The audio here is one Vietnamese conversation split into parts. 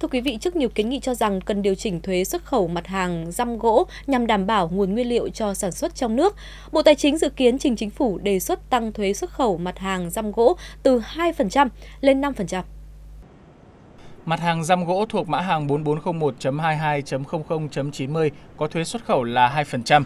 Thưa quý vị, trước nhiều kiến nghị cho rằng cần điều chỉnh thuế xuất khẩu mặt hàng răm gỗ nhằm đảm bảo nguồn nguyên liệu cho sản xuất trong nước, Bộ Tài chính dự kiến trình chính phủ đề xuất tăng thuế xuất khẩu mặt hàng răm gỗ từ 2% lên 5%. Mặt hàng răm gỗ thuộc mã hàng 4401.22.00.90 có thuế xuất khẩu là 2%.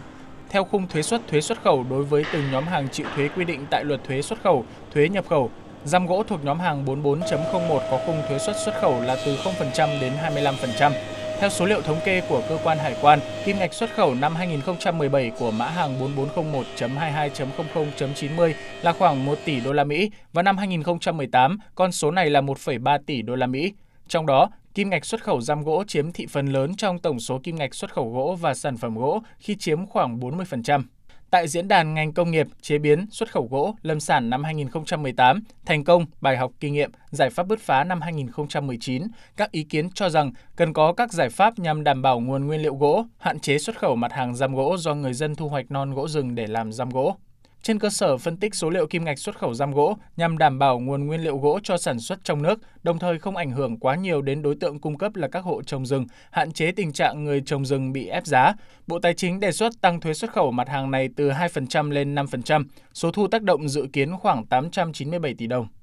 Theo khung thuế xuất thuế xuất khẩu đối với từng nhóm hàng chịu thuế quy định tại luật thuế xuất khẩu, thuế nhập khẩu, Giam gỗ thuộc nhóm hàng 44.01 có khung thuế suất xuất khẩu là từ 0% đến 25%. Theo số liệu thống kê của cơ quan hải quan, kim ngạch xuất khẩu năm 2017 của mã hàng 4401.22.00.90 là khoảng 1 tỷ đô la Mỹ và năm 2018 con số này là 1,3 tỷ đô la Mỹ. Trong đó, kim ngạch xuất khẩu giam gỗ chiếm thị phần lớn trong tổng số kim ngạch xuất khẩu gỗ và sản phẩm gỗ khi chiếm khoảng 40% tại Diễn đàn ngành công nghiệp, chế biến, xuất khẩu gỗ, lâm sản năm 2018, thành công, bài học kinh nghiệm, giải pháp bứt phá năm 2019, các ý kiến cho rằng cần có các giải pháp nhằm đảm bảo nguồn nguyên liệu gỗ, hạn chế xuất khẩu mặt hàng giam gỗ do người dân thu hoạch non gỗ rừng để làm giam gỗ trên cơ sở phân tích số liệu kim ngạch xuất khẩu giam gỗ nhằm đảm bảo nguồn nguyên liệu gỗ cho sản xuất trong nước, đồng thời không ảnh hưởng quá nhiều đến đối tượng cung cấp là các hộ trồng rừng, hạn chế tình trạng người trồng rừng bị ép giá. Bộ Tài chính đề xuất tăng thuế xuất khẩu mặt hàng này từ 2% lên 5%, số thu tác động dự kiến khoảng 897 tỷ đồng.